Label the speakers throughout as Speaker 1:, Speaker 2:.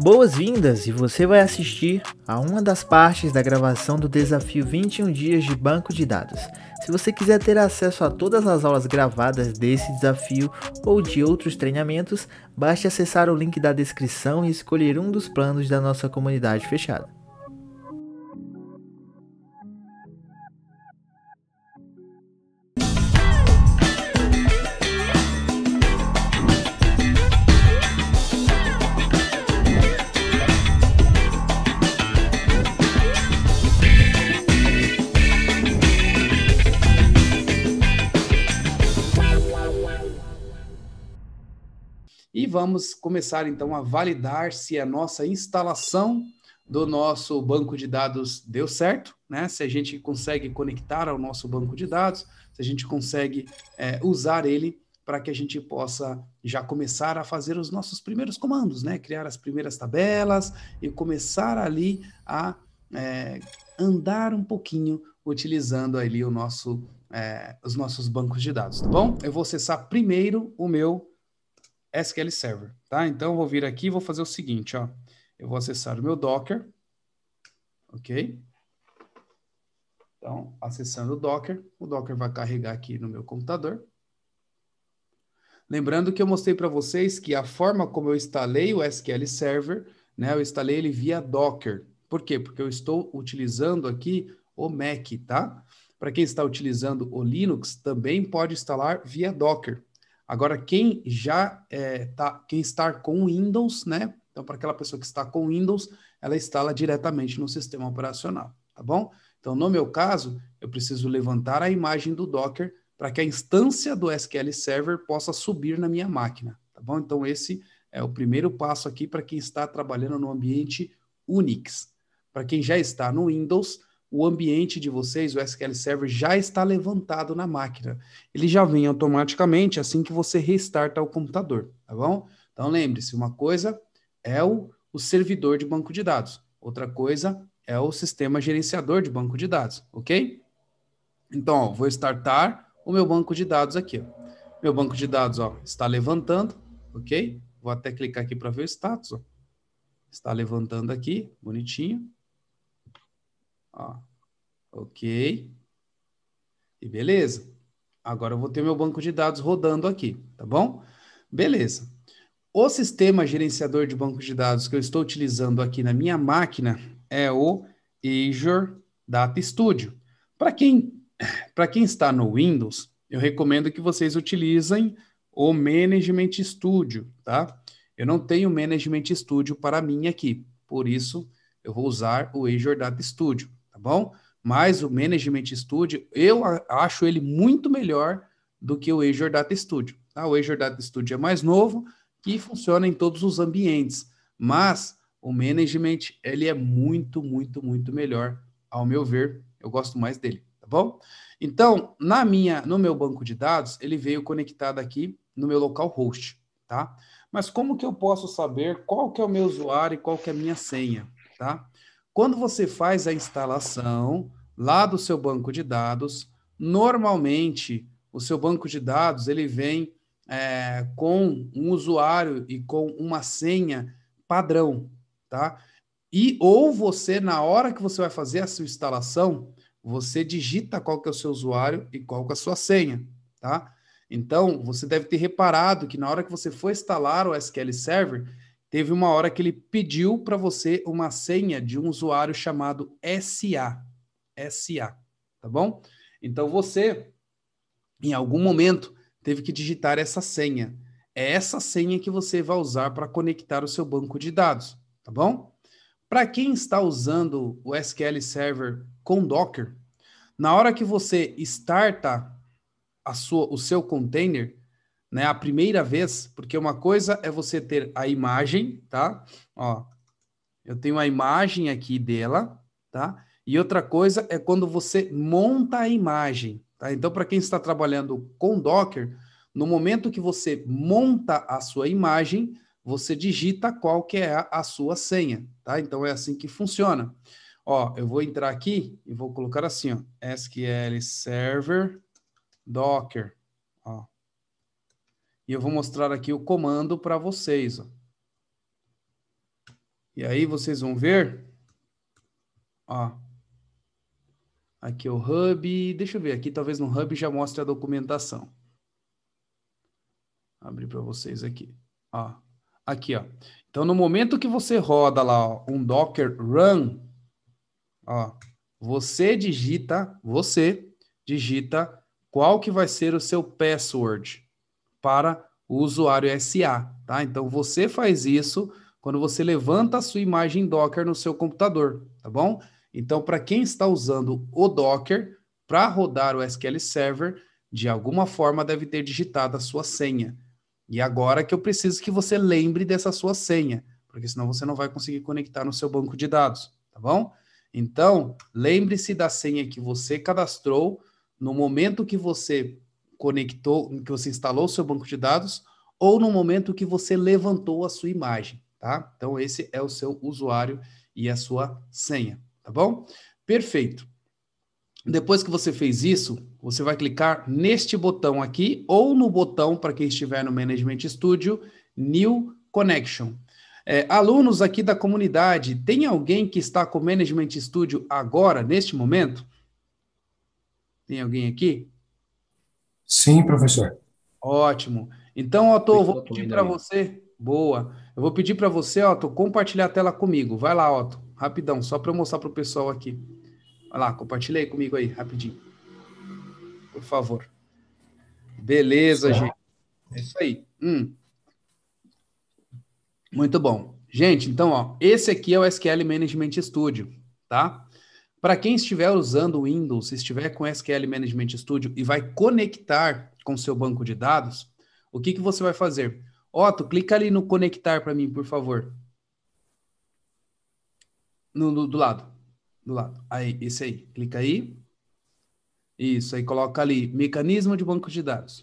Speaker 1: Boas-vindas e você vai assistir a uma das partes da gravação do desafio 21 dias de banco de dados. Se você quiser ter acesso a todas as aulas gravadas desse desafio ou de outros treinamentos, basta acessar o link da descrição e escolher um dos planos da nossa comunidade fechada. vamos começar então a validar se a nossa instalação do nosso banco de dados deu certo, né? Se a gente consegue conectar ao nosso banco de dados, se a gente consegue é, usar ele para que a gente possa já começar a fazer os nossos primeiros comandos, né? Criar as primeiras tabelas e começar ali a é, andar um pouquinho utilizando ali o nosso, é, os nossos bancos de dados, tá bom? Eu vou acessar primeiro o meu SQL Server, tá? Então, eu vou vir aqui e vou fazer o seguinte, ó. Eu vou acessar o meu Docker, ok? Então, acessando o Docker, o Docker vai carregar aqui no meu computador. Lembrando que eu mostrei para vocês que a forma como eu instalei o SQL Server, né? Eu instalei ele via Docker. Por quê? Porque eu estou utilizando aqui o Mac, tá? Para quem está utilizando o Linux, também pode instalar via Docker. Agora, quem já é, tá, quem está com Windows, né? Então, para aquela pessoa que está com Windows, ela instala diretamente no sistema operacional, tá bom? Então, no meu caso, eu preciso levantar a imagem do Docker para que a instância do SQL Server possa subir na minha máquina, tá bom? Então, esse é o primeiro passo aqui para quem está trabalhando no ambiente Unix. Para quem já está no Windows, o ambiente de vocês, o SQL Server, já está levantado na máquina. Ele já vem automaticamente assim que você restarta o computador, tá bom? Então lembre-se, uma coisa é o, o servidor de banco de dados, outra coisa é o sistema gerenciador de banco de dados, ok? Então, ó, vou startar o meu banco de dados aqui. Ó. Meu banco de dados ó, está levantando, ok? Vou até clicar aqui para ver o status. Ó. Está levantando aqui, bonitinho. Ó, ok. E beleza. Agora eu vou ter meu banco de dados rodando aqui, tá bom? Beleza. O sistema gerenciador de banco de dados que eu estou utilizando aqui na minha máquina é o Azure Data Studio. Para quem, quem está no Windows, eu recomendo que vocês utilizem o Management Studio, tá? Eu não tenho Management Studio para mim aqui, por isso eu vou usar o Azure Data Studio bom? Mas o Management Studio, eu acho ele muito melhor do que o Azure Data Studio. Tá? O Azure Data Studio é mais novo e funciona em todos os ambientes, mas o Management, ele é muito, muito, muito melhor, ao meu ver. Eu gosto mais dele, tá bom? Então, na minha, no meu banco de dados, ele veio conectado aqui no meu local host, tá? Mas como que eu posso saber qual que é o meu usuário e qual que é a minha senha, tá? Quando você faz a instalação lá do seu banco de dados, normalmente o seu banco de dados ele vem é, com um usuário e com uma senha padrão, tá? E ou você, na hora que você vai fazer a sua instalação, você digita qual que é o seu usuário e qual que é a sua senha, tá? Então, você deve ter reparado que na hora que você for instalar o SQL Server, teve uma hora que ele pediu para você uma senha de um usuário chamado SA. SA, tá bom? Então você, em algum momento, teve que digitar essa senha. É essa senha que você vai usar para conectar o seu banco de dados, tá bom? Para quem está usando o SQL Server com Docker, na hora que você starta sua, o seu container, né, a primeira vez, porque uma coisa é você ter a imagem, tá? Ó, eu tenho a imagem aqui dela, tá? E outra coisa é quando você monta a imagem, tá? Então, para quem está trabalhando com Docker, no momento que você monta a sua imagem, você digita qual que é a sua senha, tá? Então é assim que funciona. Ó, eu vou entrar aqui e vou colocar assim, ó, SQL Server Docker. E eu vou mostrar aqui o comando para vocês. Ó. E aí vocês vão ver. Ó. Aqui é o Hub. Deixa eu ver aqui, talvez no Hub já mostre a documentação. abri abrir para vocês aqui. Ó. Aqui, ó. Então, no momento que você roda lá ó, um Docker run, ó, você digita, você digita qual que vai ser o seu password para o usuário SA, tá? Então você faz isso quando você levanta a sua imagem Docker no seu computador, tá bom? Então para quem está usando o Docker para rodar o SQL Server, de alguma forma deve ter digitado a sua senha. E agora que eu preciso que você lembre dessa sua senha, porque senão você não vai conseguir conectar no seu banco de dados, tá bom? Então, lembre-se da senha que você cadastrou no momento que você conectou, que você instalou o seu banco de dados, ou no momento que você levantou a sua imagem, tá? Então, esse é o seu usuário e a sua senha, tá bom? Perfeito. Depois que você fez isso, você vai clicar neste botão aqui ou no botão para quem estiver no Management Studio, New Connection. É, alunos aqui da comunidade, tem alguém que está com o Management Studio agora, neste momento? Tem alguém aqui? Sim, professor. Ótimo. Então, Otto, eu vou pedir para você. Boa. Eu vou pedir para você, Otto, compartilhar a tela comigo. Vai lá, Otto, rapidão, só para eu mostrar para o pessoal aqui. Vai lá, compartilhei comigo aí, rapidinho. Por favor. Beleza, gente. É isso aí. Hum. Muito bom. Gente, então, ó, esse aqui é o SQL Management Studio, tá? Para quem estiver usando o Windows, se estiver com SQL Management Studio e vai conectar com seu banco de dados, o que, que você vai fazer? Otto, clica ali no conectar para mim, por favor. No, no, do lado. Do lado. Aí, esse aí. Clica aí. Isso, aí coloca ali, mecanismo de banco de dados.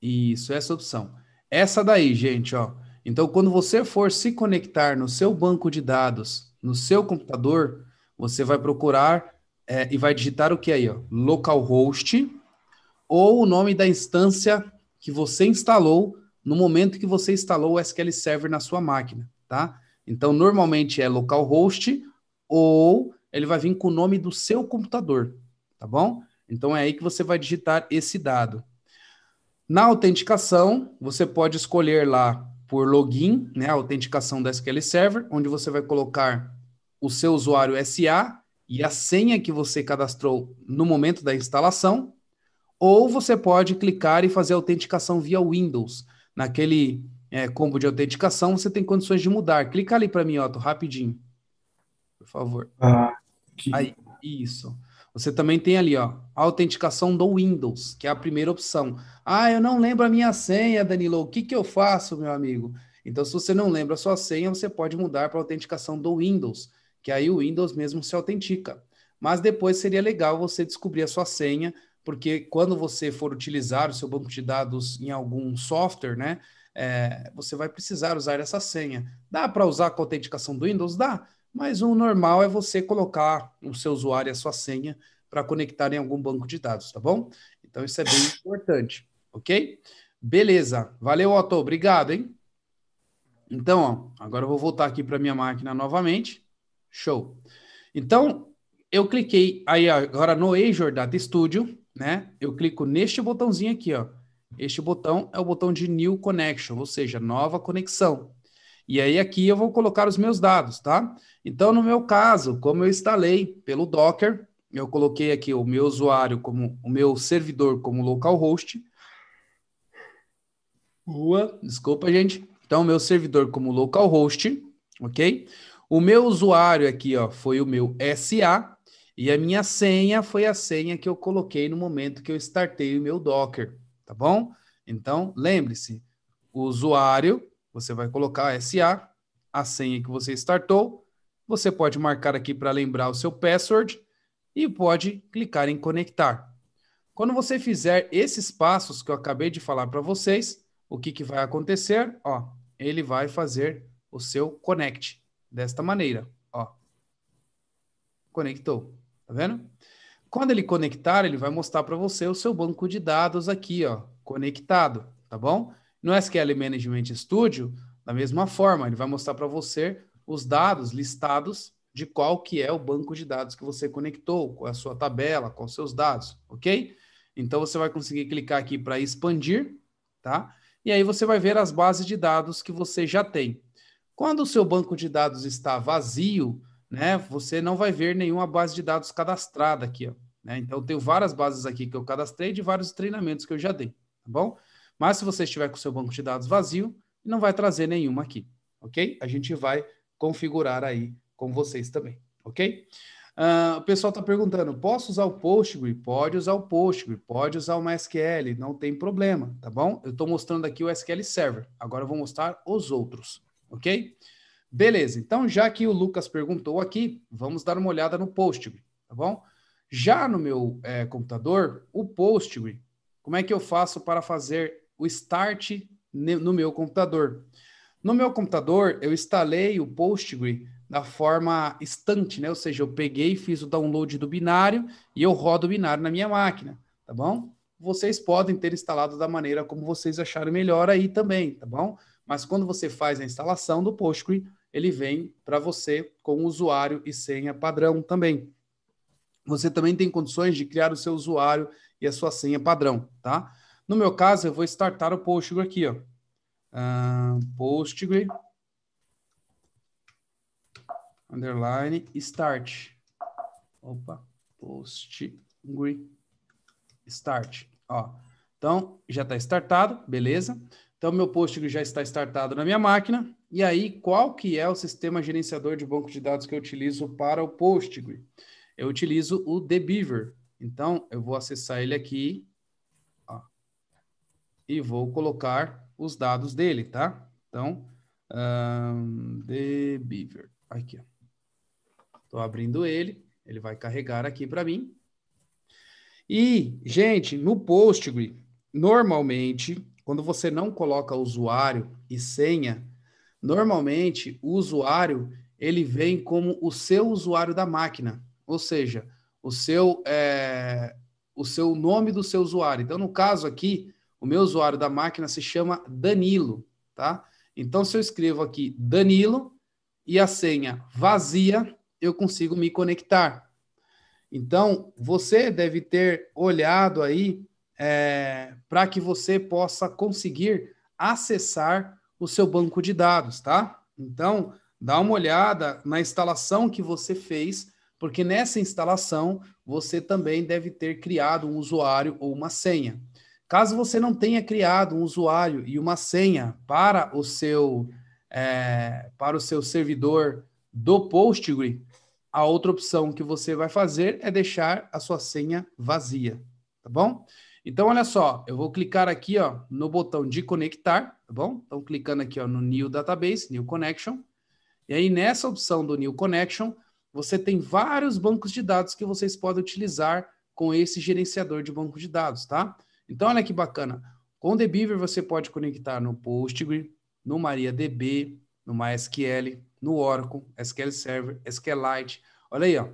Speaker 1: Isso, essa opção. Essa daí, gente, ó. Então, quando você for se conectar no seu banco de dados, no seu computador, você vai procurar é, e vai digitar o que aí? localhost ou o nome da instância que você instalou no momento que você instalou o SQL Server na sua máquina, tá? Então, normalmente é localhost ou ele vai vir com o nome do seu computador, tá bom? Então, é aí que você vai digitar esse dado. Na autenticação, você pode escolher lá por login, né, a autenticação da SQL Server, onde você vai colocar o seu usuário SA e a senha que você cadastrou no momento da instalação, ou você pode clicar e fazer a autenticação via Windows. Naquele é, combo de autenticação, você tem condições de mudar. Clica ali para mim, Otto, rapidinho. Por favor. Ah, Aí, isso. Você também tem ali, ó, a autenticação do Windows, que é a primeira opção. Ah, eu não lembro a minha senha, Danilo. O que, que eu faço, meu amigo? Então, se você não lembra a sua senha, você pode mudar para a autenticação do Windows que aí o Windows mesmo se autentica. Mas depois seria legal você descobrir a sua senha, porque quando você for utilizar o seu banco de dados em algum software, né, é, você vai precisar usar essa senha. Dá para usar com a autenticação do Windows? Dá, mas o normal é você colocar o seu usuário e a sua senha para conectar em algum banco de dados, tá bom? Então isso é bem importante, ok? Beleza, valeu Otto, obrigado, hein? Então, ó, agora eu vou voltar aqui para minha máquina novamente. Show. Então, eu cliquei aí agora no Azure Data Studio, né? Eu clico neste botãozinho aqui, ó. Este botão é o botão de New Connection, ou seja, nova conexão. E aí aqui eu vou colocar os meus dados, tá? Então, no meu caso, como eu instalei pelo Docker, eu coloquei aqui o meu usuário como o meu servidor como localhost. Boa, desculpa, gente. Então, meu servidor como localhost, ok? O meu usuário aqui ó, foi o meu SA e a minha senha foi a senha que eu coloquei no momento que eu startei o meu Docker, tá bom? Então, lembre-se, o usuário, você vai colocar SA, a senha que você startou, você pode marcar aqui para lembrar o seu password e pode clicar em conectar. Quando você fizer esses passos que eu acabei de falar para vocês, o que, que vai acontecer? Ó, ele vai fazer o seu connect desta maneira. Ó. Conectou. Tá vendo? Quando ele conectar, ele vai mostrar para você o seu banco de dados aqui, ó, conectado, tá bom? No é SQL Management Studio, da mesma forma, ele vai mostrar para você os dados listados de qual que é o banco de dados que você conectou, com é a sua tabela, com os seus dados, ok? Então você vai conseguir clicar aqui para expandir, tá? E aí você vai ver as bases de dados que você já tem. Quando o seu banco de dados está vazio, né, você não vai ver nenhuma base de dados cadastrada aqui. Ó, né? Então, eu tenho várias bases aqui que eu cadastrei de vários treinamentos que eu já dei, tá bom? Mas se você estiver com o seu banco de dados vazio, não vai trazer nenhuma aqui, ok? A gente vai configurar aí com vocês também, ok? Uh, o pessoal está perguntando, posso usar o Postgre? Pode usar o Postgre, pode usar o MySQL? não tem problema, tá bom? Eu estou mostrando aqui o SQL Server, agora eu vou mostrar os outros, ok? Beleza, então já que o Lucas perguntou aqui, vamos dar uma olhada no Postgre, tá bom? Já no meu é, computador, o Postgre, como é que eu faço para fazer o start no meu computador? No meu computador, eu instalei o Postgre da forma instante, né? Ou seja, eu peguei e fiz o download do binário e eu rodo o binário na minha máquina, tá bom? Vocês podem ter instalado da maneira como vocês acharem melhor aí também, tá bom? mas quando você faz a instalação do Postgre, ele vem para você com usuário e senha padrão também. Você também tem condições de criar o seu usuário e a sua senha padrão, tá? No meu caso, eu vou startar o Postgre aqui, ó. Uh, Postgre underline start. Opa, Postgre start, ó. Então, já está startado, beleza? Então, meu Postgre já está startado na minha máquina. E aí, qual que é o sistema gerenciador de banco de dados que eu utilizo para o Postgre? Eu utilizo o DBeaver. Então, eu vou acessar ele aqui ó, e vou colocar os dados dele, tá? Então, um, Aqui, ó. Estou abrindo ele, ele vai carregar aqui para mim. E, gente, no Postgre, normalmente quando você não coloca usuário e senha, normalmente o usuário ele vem como o seu usuário da máquina, ou seja, o seu é, o seu nome do seu usuário. Então, no caso aqui, o meu usuário da máquina se chama Danilo, tá? Então, se eu escrevo aqui Danilo e a senha vazia, eu consigo me conectar. Então, você deve ter olhado aí é, para que você possa conseguir acessar o seu banco de dados, tá? Então, dá uma olhada na instalação que você fez, porque nessa instalação você também deve ter criado um usuário ou uma senha. Caso você não tenha criado um usuário e uma senha para o seu é, para o seu servidor do Postgre, a outra opção que você vai fazer é deixar a sua senha vazia, tá bom? Então, olha só, eu vou clicar aqui ó, no botão de conectar, tá bom? Então, clicando aqui ó, no New Database, New Connection. E aí, nessa opção do New Connection, você tem vários bancos de dados que vocês podem utilizar com esse gerenciador de banco de dados, tá? Então, olha que bacana. Com o The Beaver, você pode conectar no Postgre, no MariaDB, no MySQL, no Oracle, SQL Server, SQLite. Olha aí, ó.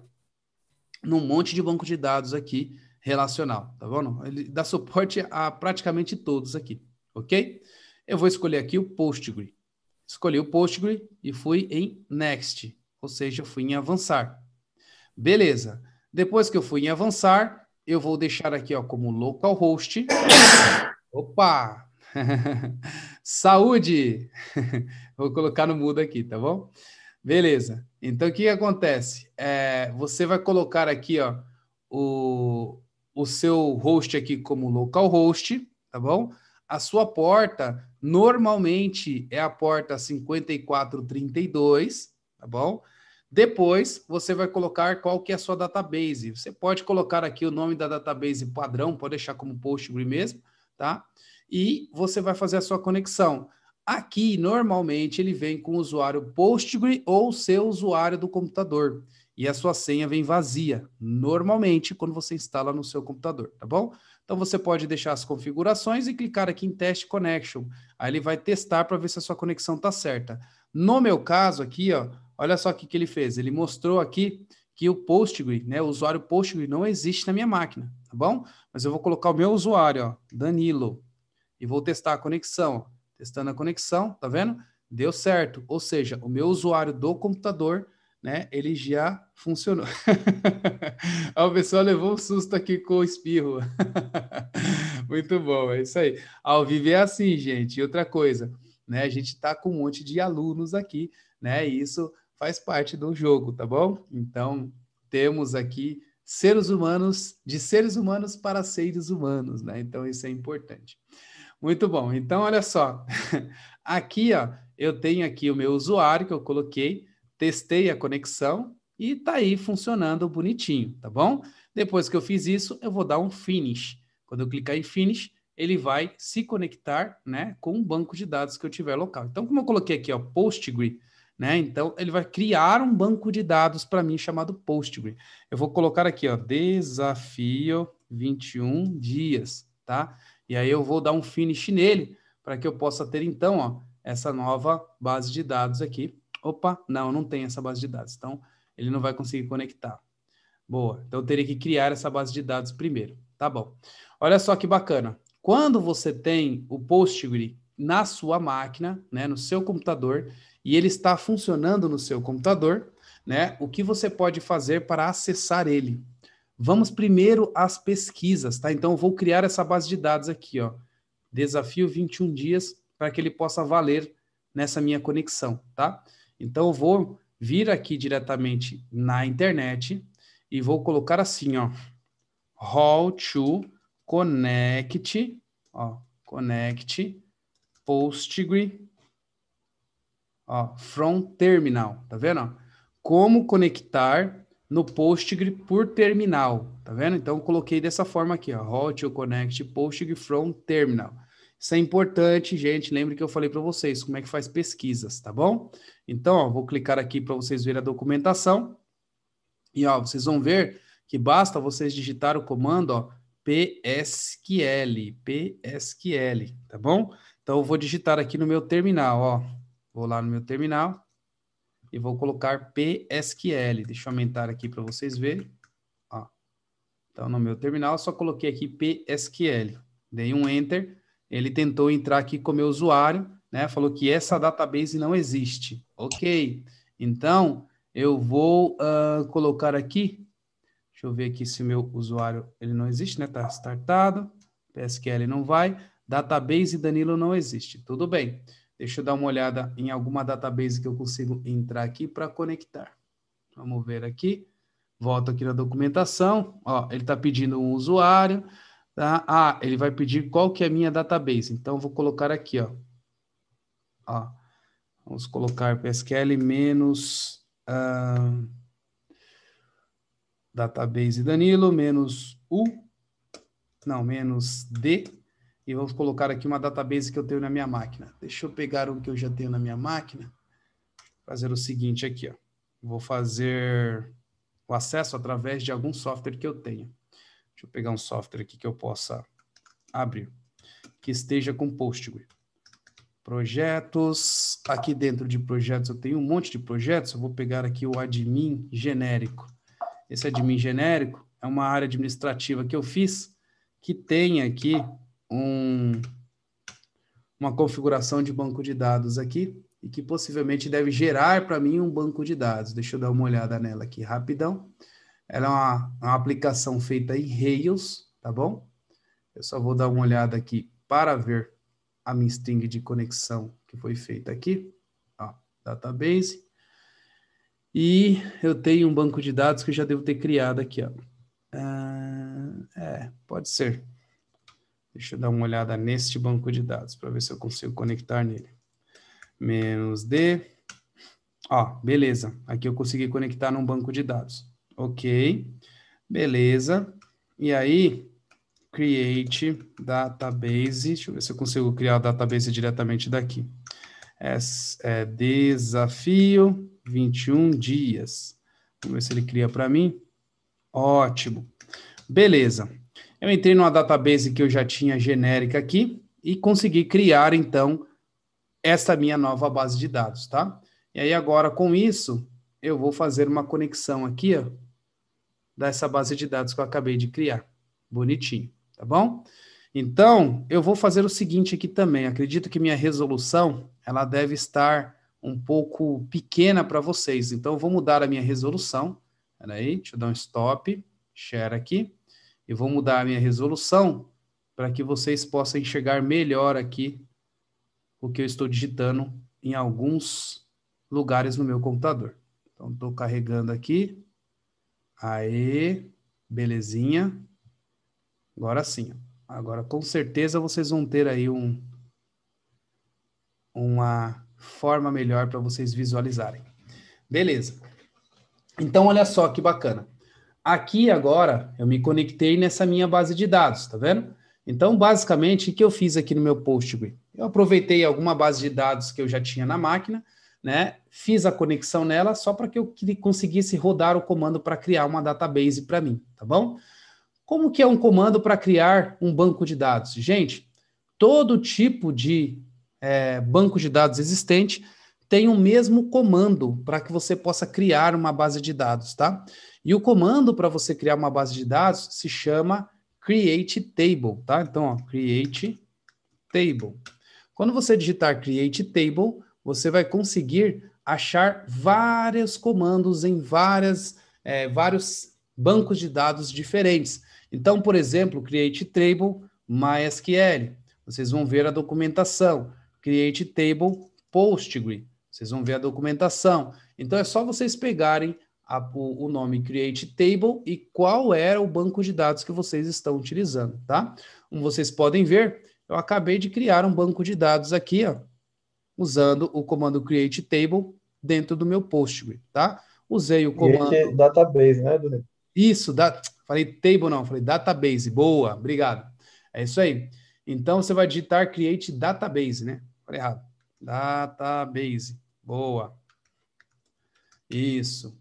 Speaker 1: Num monte de banco de dados aqui relacional, tá bom? Ele dá suporte a praticamente todos aqui, ok? Eu vou escolher aqui o Postgre. Escolhi o Postgre e fui em Next, ou seja, fui em Avançar. Beleza. Depois que eu fui em Avançar, eu vou deixar aqui ó, como localhost. Opa! Saúde! vou colocar no mudo aqui, tá bom? Beleza. Então, o que acontece? É, você vai colocar aqui ó, o, o seu host aqui como localhost, tá bom? A sua porta normalmente é a porta 5432, tá bom? Depois você vai colocar qual que é a sua database. Você pode colocar aqui o nome da database padrão, pode deixar como Postgre mesmo, tá? E você vai fazer a sua conexão. Aqui, normalmente, ele vem com o usuário Postgre ou seu usuário do computador e a sua senha vem vazia, normalmente quando você instala no seu computador, tá bom? Então você pode deixar as configurações e clicar aqui em Test Connection. Aí ele vai testar para ver se a sua conexão tá certa. No meu caso aqui, ó, olha só o que, que ele fez. Ele mostrou aqui que o Postgre, né, o usuário Postgre não existe na minha máquina, tá bom? Mas eu vou colocar o meu usuário, ó, Danilo, e vou testar a conexão. Testando a conexão, tá vendo? Deu certo. Ou seja, o meu usuário do computador né? Ele já funcionou. O pessoal levou um susto aqui com o espirro. Muito bom, é isso aí. Ao vivo é assim, gente. E outra coisa, né? A gente está com um monte de alunos aqui, né? E isso faz parte do jogo, tá bom? Então, temos aqui seres humanos, de seres humanos para seres humanos, né? Então, isso é importante. Muito bom. Então, olha só. aqui, ó, eu tenho aqui o meu usuário que eu coloquei, testei a conexão e está aí funcionando bonitinho, tá bom? Depois que eu fiz isso, eu vou dar um finish. Quando eu clicar em finish, ele vai se conectar, né, com o banco de dados que eu tiver local. Então, como eu coloquei aqui, ó, Postgre, né? Então, ele vai criar um banco de dados para mim chamado Postgre. Eu vou colocar aqui, ó, desafio 21 dias, tá? E aí eu vou dar um finish nele para que eu possa ter então, ó, essa nova base de dados aqui opa, não, não tem essa base de dados. Então, ele não vai conseguir conectar. Boa. Então, eu teria que criar essa base de dados primeiro. Tá bom. Olha só que bacana. Quando você tem o Postgre na sua máquina, né, no seu computador, e ele está funcionando no seu computador, né, o que você pode fazer para acessar ele? Vamos primeiro às pesquisas, tá? Então, eu vou criar essa base de dados aqui, ó. Desafio 21 dias para que ele possa valer nessa minha conexão, tá? Então, eu vou vir aqui diretamente na internet e vou colocar assim, ó, how to connect, ó, connect Postgre, ó, from terminal, tá vendo? Como conectar no Postgre por terminal, tá vendo? Então, coloquei dessa forma aqui, ó, how to connect Postgre from terminal. Isso é importante, gente. Lembre que eu falei para vocês como é que faz pesquisas, tá bom? Então, ó, vou clicar aqui para vocês verem a documentação. E ó, vocês vão ver que basta vocês digitar o comando ó, PSQL, PSQL, tá bom? Então, eu vou digitar aqui no meu terminal, ó. Vou lá no meu terminal e vou colocar PSQL. Deixa eu aumentar aqui para vocês verem. Ó. Então, no meu terminal, só coloquei aqui PSQL. Dei um Enter ele tentou entrar aqui com o meu usuário, né? Falou que essa database não existe. Ok. Então, eu vou uh, colocar aqui. Deixa eu ver aqui se o meu usuário ele não existe, né? Está startado. PSQL não vai. Database Danilo não existe. Tudo bem. Deixa eu dar uma olhada em alguma database que eu consigo entrar aqui para conectar. Vamos ver aqui. Volto aqui na documentação. Ó, ele está pedindo um usuário. Tá? Ah, ele vai pedir qual que é a minha database. Então, vou colocar aqui, ó. ó. Vamos colocar PSQL menos uh, database Danilo, menos U, não, menos D. E vamos colocar aqui uma database que eu tenho na minha máquina. Deixa eu pegar o que eu já tenho na minha máquina. Fazer o seguinte aqui, ó. Vou fazer o acesso através de algum software que eu tenho. Deixa eu pegar um software aqui que eu possa abrir, que esteja com Postgre. Projetos, aqui dentro de projetos eu tenho um monte de projetos, eu vou pegar aqui o admin genérico. Esse admin genérico é uma área administrativa que eu fiz, que tem aqui um, uma configuração de banco de dados aqui, e que possivelmente deve gerar para mim um banco de dados. Deixa eu dar uma olhada nela aqui rapidão. Rapidão. Ela é uma, uma aplicação feita em Rails, tá bom? Eu só vou dar uma olhada aqui para ver a minha string de conexão que foi feita aqui. Ó, database. E eu tenho um banco de dados que eu já devo ter criado aqui, ó. Ah, é, pode ser. Deixa eu dar uma olhada neste banco de dados para ver se eu consigo conectar nele. Menos D. Ó, beleza. Aqui eu consegui conectar num banco de dados. Ok. Beleza. E aí, create database. Deixa eu ver se eu consigo criar a database diretamente daqui. É, é desafio 21 dias. Vamos ver se ele cria para mim. Ótimo. Beleza. Eu entrei numa database que eu já tinha genérica aqui e consegui criar, então, essa minha nova base de dados, tá? E aí, agora, com isso, eu vou fazer uma conexão aqui, ó, dessa base de dados que eu acabei de criar. Bonitinho, tá bom? Então, eu vou fazer o seguinte aqui também. Acredito que minha resolução, ela deve estar um pouco pequena para vocês. Então, eu vou mudar a minha resolução. Peraí, deixa eu dar um stop, share aqui. e vou mudar a minha resolução para que vocês possam enxergar melhor aqui o que eu estou digitando em alguns lugares no meu computador. Então, estou carregando aqui. Aê, belezinha. Agora sim. Agora com certeza vocês vão ter aí um uma forma melhor para vocês visualizarem. Beleza. Então olha só que bacana. Aqui agora eu me conectei nessa minha base de dados, tá vendo? Então basicamente o que eu fiz aqui no meu Postgre? Eu aproveitei alguma base de dados que eu já tinha na máquina né? Fiz a conexão nela só para que eu conseguisse rodar o comando para criar uma database para mim, tá bom? Como que é um comando para criar um banco de dados? Gente, todo tipo de é, banco de dados existente tem o mesmo comando para que você possa criar uma base de dados, tá? E o comando para você criar uma base de dados se chama create table, tá? Então, ó, create table. Quando você digitar create table, você vai conseguir achar vários comandos em várias, é, vários bancos de dados diferentes. Então, por exemplo, create table MySQL. Vocês vão ver a documentação. Create table Postgre. Vocês vão ver a documentação. Então, é só vocês pegarem a, o, o, nome create table e qual era o banco de dados que vocês estão utilizando, tá? Como vocês podem ver, eu acabei de criar um banco de dados aqui, ó usando o comando create table dentro do meu Postgre, tá? Usei o comando... Create é database, né, Bruno? Isso, da... falei table não, falei database, boa, obrigado. É isso aí. Então, você vai digitar create database, né? Falei errado. Database, boa. Isso.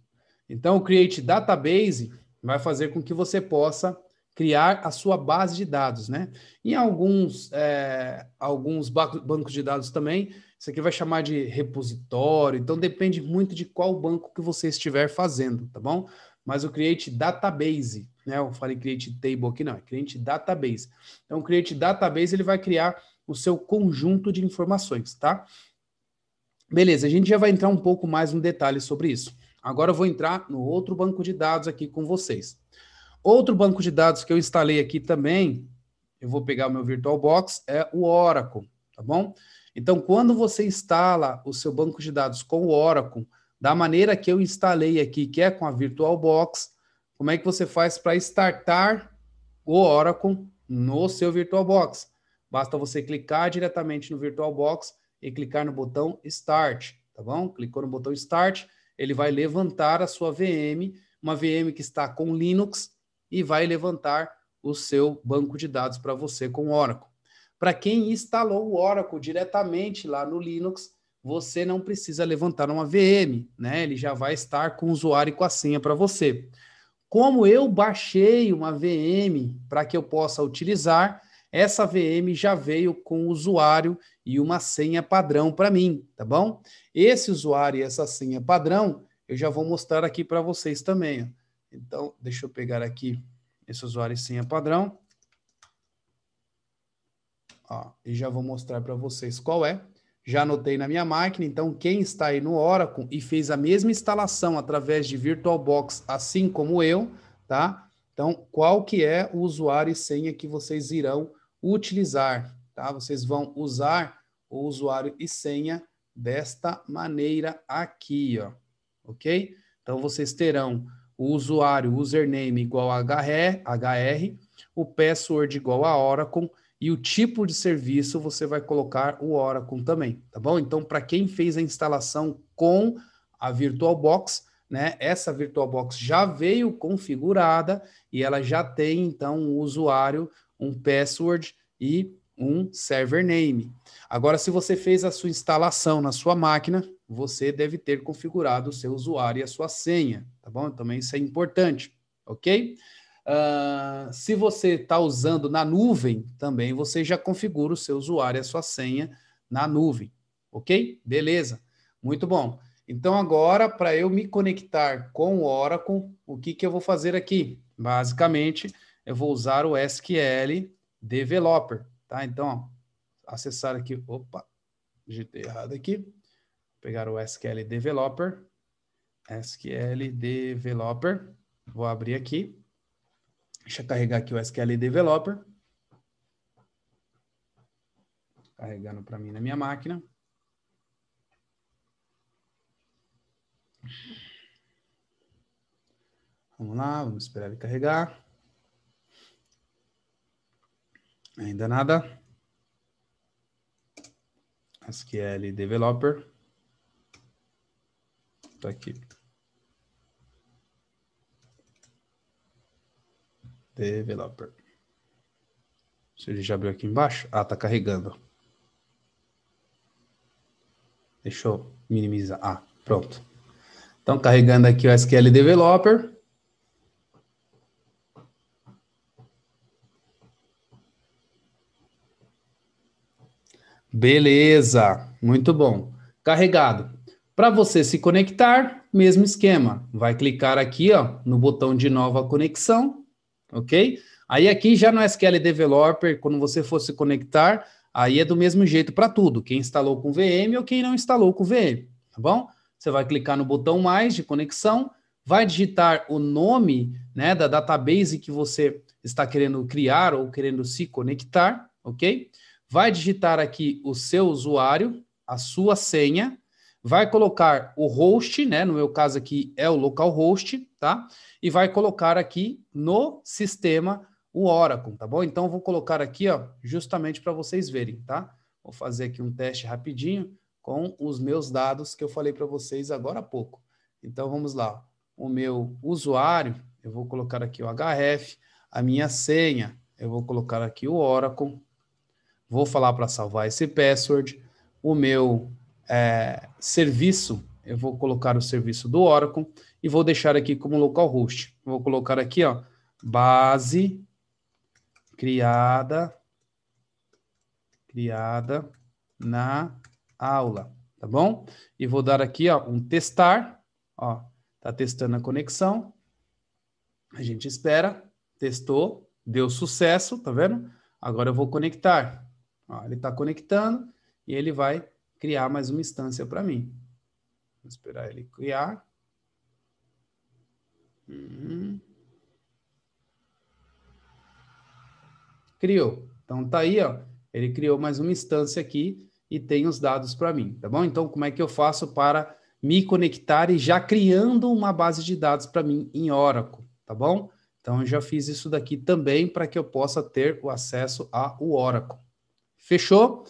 Speaker 1: Então, o create database vai fazer com que você possa criar a sua base de dados, né? Em alguns, é, alguns bancos de dados também, isso aqui vai chamar de repositório, então depende muito de qual banco que você estiver fazendo, tá bom? Mas o Create Database, né? Eu falei Create Table aqui, não, é Create Database. Então, o Create Database, ele vai criar o seu conjunto de informações, tá? Beleza, a gente já vai entrar um pouco mais no detalhe sobre isso. Agora eu vou entrar no outro banco de dados aqui com vocês. Outro banco de dados que eu instalei aqui também, eu vou pegar o meu VirtualBox, é o Oracle, tá bom? Então, quando você instala o seu banco de dados com o Oracle, da maneira que eu instalei aqui, que é com a VirtualBox, como é que você faz para startar o Oracle no seu VirtualBox? Basta você clicar diretamente no VirtualBox e clicar no botão Start, tá bom? Clicou no botão Start, ele vai levantar a sua VM, uma VM que está com Linux, e vai levantar o seu banco de dados para você com Oracle. Para quem instalou o Oracle diretamente lá no Linux, você não precisa levantar uma VM, né? Ele já vai estar com o usuário e com a senha para você. Como eu baixei uma VM para que eu possa utilizar, essa VM já veio com o usuário e uma senha padrão para mim, tá bom? Esse usuário e essa senha padrão eu já vou mostrar aqui para vocês também. Ó. Então, deixa eu pegar aqui esse usuário e senha padrão. Ó, e já vou mostrar para vocês qual é. Já anotei na minha máquina, então quem está aí no Oracle e fez a mesma instalação através de VirtualBox, assim como eu, tá? Então, qual que é o usuário e senha que vocês irão utilizar, tá? Vocês vão usar o usuário e senha desta maneira aqui, ó. OK? Então vocês terão o usuário, username igual a HR, HR, o password igual a Oracle e o tipo de serviço você vai colocar o Oracle também, tá bom? Então, para quem fez a instalação com a VirtualBox, né, essa VirtualBox já veio configurada e ela já tem, então, um usuário, um password e um server name. Agora, se você fez a sua instalação na sua máquina, você deve ter configurado o seu usuário e a sua senha, tá bom? Também então, isso é importante, ok? Uh, se você está usando na nuvem, também você já configura o seu usuário e a sua senha na nuvem. Ok? Beleza. Muito bom. Então, agora, para eu me conectar com o Oracle, o que, que eu vou fazer aqui? Basicamente, eu vou usar o SQL Developer. Tá? Então, ó, acessar aqui. Opa, digitei errado aqui. Vou pegar o SQL Developer. SQL Developer. Vou abrir aqui. Deixa eu carregar aqui o SQL Developer. Carregando para mim na minha máquina. Vamos lá, vamos esperar ele carregar. Ainda nada. SQL Developer. está aqui. Developer. Se ele já abriu aqui embaixo. Ah, tá carregando. Deixa eu minimizar. Ah, pronto. Então, carregando aqui o SQL Developer. Beleza, muito bom. Carregado. Para você se conectar, mesmo esquema. Vai clicar aqui ó, no botão de nova conexão ok? Aí aqui já no SQL Developer, quando você for se conectar, aí é do mesmo jeito para tudo, quem instalou com VM ou quem não instalou com VM, tá bom? Você vai clicar no botão mais de conexão, vai digitar o nome né, da database que você está querendo criar ou querendo se conectar, ok? Vai digitar aqui o seu usuário, a sua senha, vai colocar o host, né? No meu caso aqui é o localhost, tá? E vai colocar aqui no sistema o Oracle, tá bom? Então vou colocar aqui, ó, justamente para vocês verem, tá? Vou fazer aqui um teste rapidinho com os meus dados que eu falei para vocês agora há pouco. Então vamos lá. O meu usuário, eu vou colocar aqui o href, a minha senha, eu vou colocar aqui o Oracle. Vou falar para salvar esse password, o meu é, serviço, eu vou colocar o serviço do Oracle e vou deixar aqui como localhost. Vou colocar aqui, ó, base criada criada na aula, tá bom? E vou dar aqui, ó, um testar, ó, tá testando a conexão. A gente espera, testou, deu sucesso, tá vendo? Agora eu vou conectar. Ó, ele está conectando e ele vai criar mais uma instância para mim. Vou esperar ele criar. Hum. Criou. Então tá aí, ó. Ele criou mais uma instância aqui e tem os dados para mim, tá bom? Então como é que eu faço para me conectar e já criando uma base de dados para mim em Oracle, tá bom? Então eu já fiz isso daqui também para que eu possa ter o acesso ao Oracle. Fechou?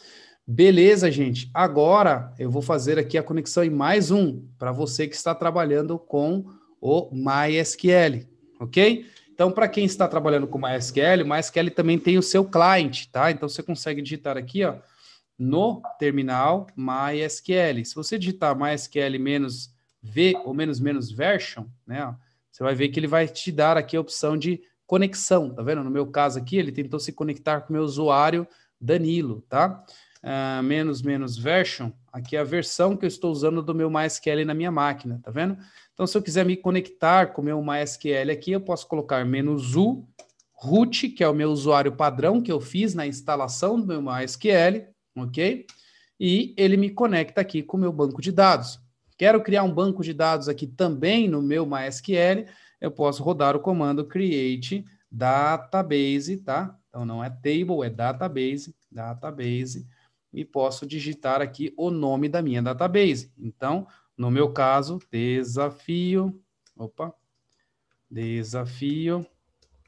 Speaker 1: Beleza, gente. Agora eu vou fazer aqui a conexão em mais um para você que está trabalhando com o MySQL, ok? Então, para quem está trabalhando com MySQL, o MySQL também tem o seu client, tá? Então, você consegue digitar aqui, ó, no terminal MySQL. Se você digitar MySQL menos V ou menos menos version, né, ó, você vai ver que ele vai te dar aqui a opção de conexão, tá vendo? No meu caso aqui, ele tentou se conectar com o meu usuário Danilo, tá? uh, menos menos version, aqui é a versão que eu estou usando do meu MySQL na minha máquina, tá vendo? Então, se eu quiser me conectar com o meu MySQL aqui, eu posso colocar menos "-u", root, que é o meu usuário padrão que eu fiz na instalação do meu MySQL, ok? E ele me conecta aqui com o meu banco de dados. Quero criar um banco de dados aqui também no meu MySQL, eu posso rodar o comando create database, tá? Então não é table, é database, database e posso digitar aqui o nome da minha database. Então, no meu caso, desafio, opa, desafio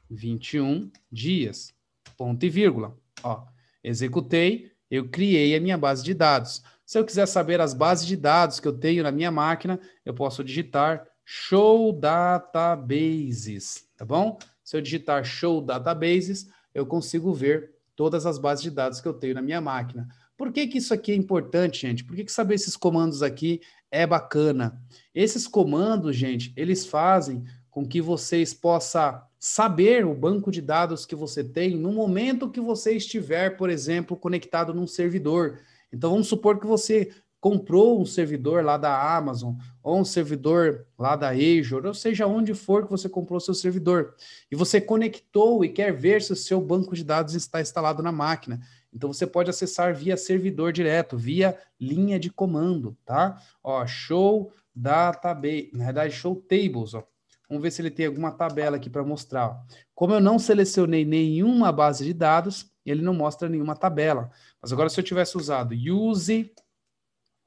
Speaker 1: 21 dias, ponto e vírgula. Ó, executei, eu criei a minha base de dados. Se eu quiser saber as bases de dados que eu tenho na minha máquina, eu posso digitar show databases, tá bom? Se eu digitar show databases, eu consigo ver todas as bases de dados que eu tenho na minha máquina. Por que, que isso aqui é importante, gente? Por que, que saber esses comandos aqui é bacana? Esses comandos, gente, eles fazem com que vocês possam saber o banco de dados que você tem no momento que você estiver, por exemplo, conectado num servidor. Então, vamos supor que você comprou um servidor lá da Amazon, ou um servidor lá da Azure, ou seja, onde for que você comprou seu servidor, e você conectou e quer ver se o seu banco de dados está instalado na máquina. Então você pode acessar via servidor direto, via linha de comando, tá? Ó, show database, na verdade show tables, ó. Vamos ver se ele tem alguma tabela aqui para mostrar. Como eu não selecionei nenhuma base de dados, ele não mostra nenhuma tabela. Mas agora se eu tivesse usado use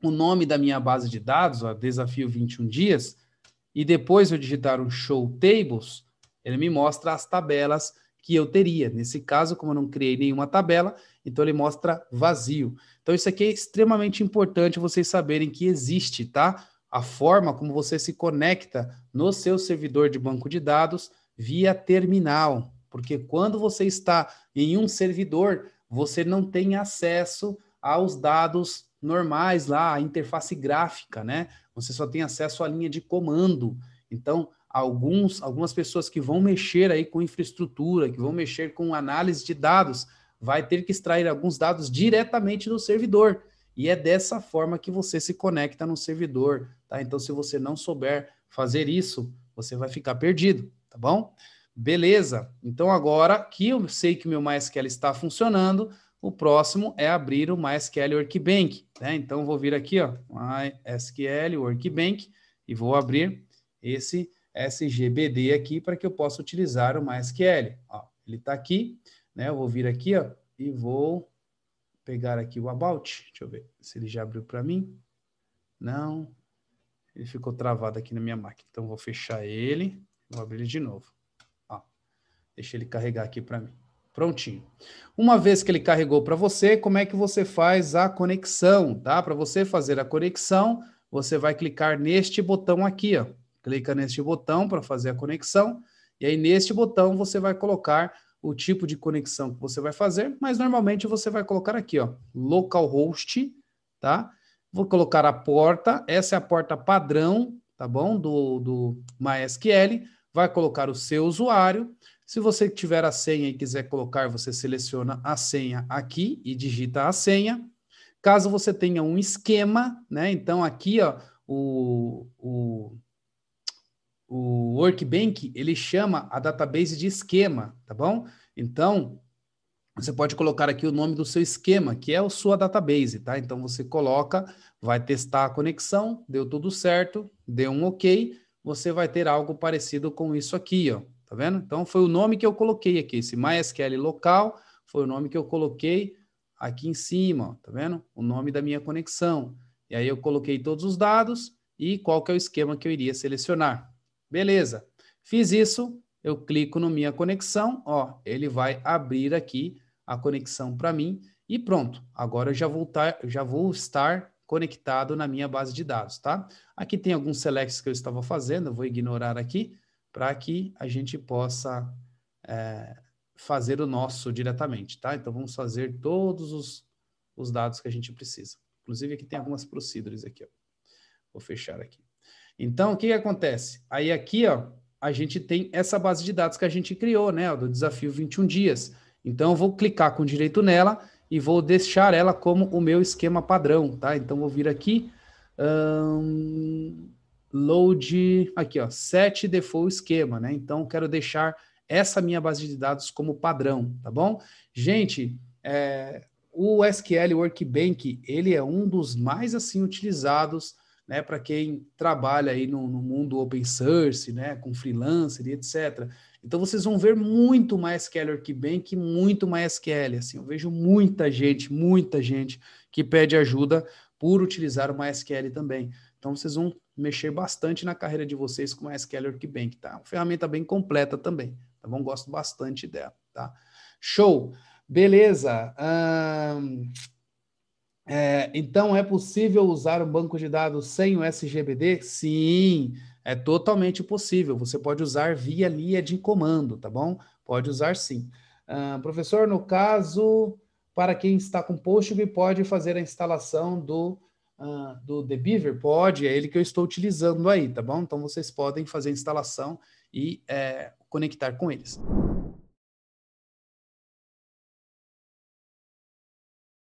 Speaker 1: o nome da minha base de dados, ó, desafio 21 dias, e depois eu digitar o show tables, ele me mostra as tabelas que eu teria. Nesse caso, como eu não criei nenhuma tabela, então ele mostra vazio. Então isso aqui é extremamente importante vocês saberem que existe, tá? A forma como você se conecta no seu servidor de banco de dados via terminal, porque quando você está em um servidor, você não tem acesso aos dados normais lá, a interface gráfica, né? Você só tem acesso à linha de comando. Então, alguns, algumas pessoas que vão mexer aí com infraestrutura, que vão mexer com análise de dados, vai ter que extrair alguns dados diretamente do servidor. E é dessa forma que você se conecta no servidor, tá? Então, se você não souber fazer isso, você vai ficar perdido, tá bom? Beleza. Então, agora que eu sei que meu MySQL está funcionando, o próximo é abrir o MySQL Workbank, né? Então, vou vir aqui, ó, MySQL Workbank, e vou abrir esse SGBD aqui para que eu possa utilizar o MySQL. Ó, ele está aqui, né? Eu vou vir aqui ó, e vou pegar aqui o About. Deixa eu ver se ele já abriu para mim. Não, ele ficou travado aqui na minha máquina. Então, vou fechar ele, vou abrir ele de novo. Ó, deixa ele carregar aqui para mim. Prontinho. Uma vez que ele carregou para você, como é que você faz a conexão, tá? Para você fazer a conexão, você vai clicar neste botão aqui, ó, clica neste botão para fazer a conexão, e aí neste botão você vai colocar o tipo de conexão que você vai fazer, mas normalmente você vai colocar aqui, ó, localhost, tá? Vou colocar a porta, essa é a porta padrão, tá bom? Do, do MySQL, vai colocar o seu usuário. Se você tiver a senha e quiser colocar, você seleciona a senha aqui e digita a senha. Caso você tenha um esquema, né? Então aqui, ó, o, o o Workbank ele chama a database de esquema, tá bom? Então, você pode colocar aqui o nome do seu esquema, que é a sua database, tá? Então você coloca, vai testar a conexão, deu tudo certo, deu um OK, você vai ter algo parecido com isso aqui, ó. Tá vendo? Então foi o nome que eu coloquei aqui, esse MySQL local foi o nome que eu coloquei aqui em cima, ó, tá vendo? O nome da minha conexão. E aí eu coloquei todos os dados e qual que é o esquema que eu iria selecionar. Beleza. Fiz isso, eu clico no minha conexão, ó, ele vai abrir aqui a conexão para mim e pronto. Agora eu já vou, tar, tá, já vou estar conectado na minha base de dados, tá? Aqui tem alguns selects que eu estava fazendo, eu vou ignorar aqui para que a gente possa é, fazer o nosso diretamente, tá? Então vamos fazer todos os, os dados que a gente precisa. Inclusive aqui tem algumas procedures aqui, ó. Vou fechar aqui. Então, o que, que acontece? Aí aqui, ó, a gente tem essa base de dados que a gente criou, né, do desafio 21 dias. Então, eu vou clicar com direito nela e vou deixar ela como o meu esquema padrão, tá? Então, vou vir aqui, um, load, aqui, ó, set default esquema, né? Então, quero deixar essa minha base de dados como padrão, tá bom? Gente, é, o SQL Workbank, ele é um dos mais, assim, utilizados né, para quem trabalha aí no, no, mundo open source, né, com freelancer e etc. Então vocês vão ver muito mais Keller Bank, muito mais SQL. Assim, eu vejo muita gente, muita gente que pede ajuda por utilizar o MySQL também. Então vocês vão mexer bastante na carreira de vocês com o MySQL Bank, tá? É uma ferramenta bem completa também, tá bom? Gosto bastante dela, tá? Show! Beleza! Um... É, então, é possível usar o banco de dados sem o SGBD? Sim, é totalmente possível. Você pode usar via linha de comando, tá bom? Pode usar sim. Uh, professor, no caso, para quem está com Postgre, pode fazer a instalação do, uh, do The Beaver? Pode, é ele que eu estou utilizando aí, tá bom? Então, vocês podem fazer a instalação e é, conectar com eles.